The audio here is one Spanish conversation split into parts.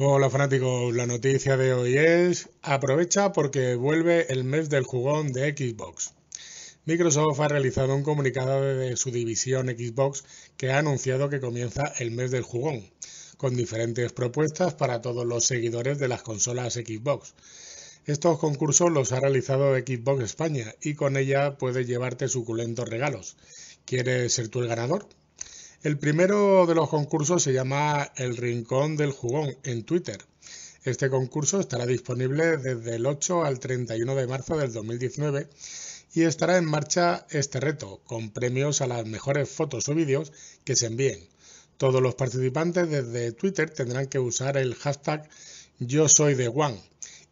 Hola fanáticos, la noticia de hoy es aprovecha porque vuelve el mes del jugón de Xbox. Microsoft ha realizado un comunicado de su división Xbox que ha anunciado que comienza el mes del jugón, con diferentes propuestas para todos los seguidores de las consolas Xbox. Estos concursos los ha realizado Xbox España y con ella puedes llevarte suculentos regalos. ¿Quieres ser tú el ganador? El primero de los concursos se llama El Rincón del Jugón en Twitter. Este concurso estará disponible desde el 8 al 31 de marzo del 2019 y estará en marcha este reto, con premios a las mejores fotos o vídeos que se envíen. Todos los participantes desde Twitter tendrán que usar el hashtag yo soy de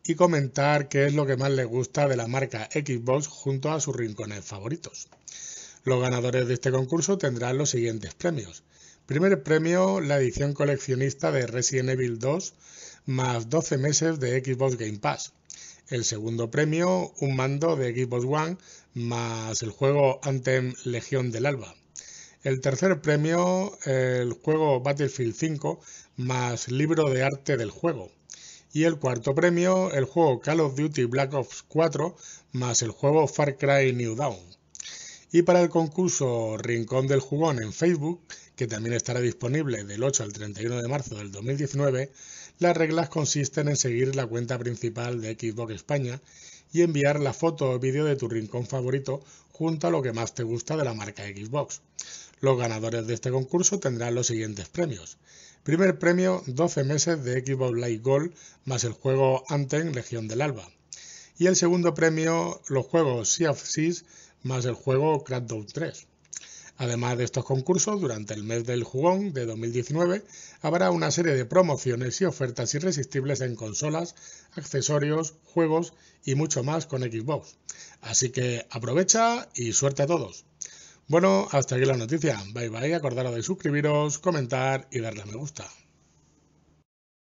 y comentar qué es lo que más les gusta de la marca Xbox junto a sus rincones favoritos. Los ganadores de este concurso tendrán los siguientes premios. Primer premio, la edición coleccionista de Resident Evil 2 más 12 meses de Xbox Game Pass. El segundo premio, un mando de Xbox One más el juego Anthem Legión del Alba. El tercer premio, el juego Battlefield 5 más libro de arte del juego. Y el cuarto premio, el juego Call of Duty Black Ops 4 más el juego Far Cry New Dawn. Y para el concurso Rincón del Jugón en Facebook, que también estará disponible del 8 al 31 de marzo del 2019, las reglas consisten en seguir la cuenta principal de Xbox España y enviar la foto o vídeo de tu rincón favorito junto a lo que más te gusta de la marca Xbox. Los ganadores de este concurso tendrán los siguientes premios. Primer premio, 12 meses de Xbox Live Gold más el juego Anten, Legión del Alba. Y el segundo premio, los juegos Sea of Seas más el juego Crackdown 3. Además de estos concursos, durante el mes del jugón de 2019 habrá una serie de promociones y ofertas irresistibles en consolas, accesorios, juegos y mucho más con Xbox. Así que aprovecha y suerte a todos. Bueno, hasta aquí la noticia. Bye bye, acordaros de suscribiros, comentar y darle a me gusta.